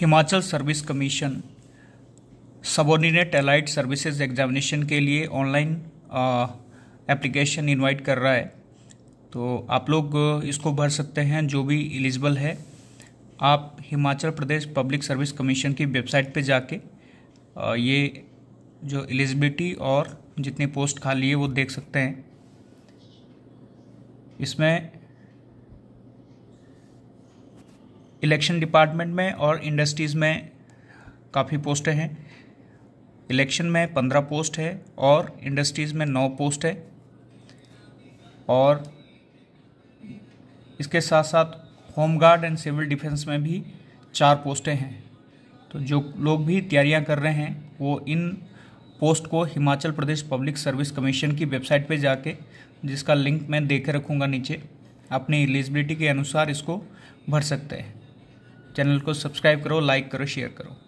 Himachal service commission subordinate allied services examination के लिए online application invite कर रहा है तो आप लोग इसको भर सकते हैं जो भी एलिजिबल है आप Himachal Pradesh public service commission की वेबसाइट पे जाके ये जो एलिजिबिलिटी और जितनी पोस्ट खाली है वो देख सकते हैं इसमें इलेक्शन डिपार्टमेंट में और इंडस्ट्रीज़ में काफ़ी पोस्टें हैं इलेक्शन में पंद्रह पोस्ट है और इंडस्ट्रीज़ में नौ पोस्ट है और इसके साथ साथ home guard and civil defence में भी चार पोस्टें हैं तो जो लोग भी तैयारियां कर रहे हैं वो इन पोस्ट को Himachal Pradesh public service commission की वेबसाइट पे जाके जिसका लिंक मैं दे के रखूँगा नीचे अपनी एलिजिबिलिटी के अनुसार इसको भर सकते हैं चैनल को सब्सक्राइब करो लाइक करो शेयर करो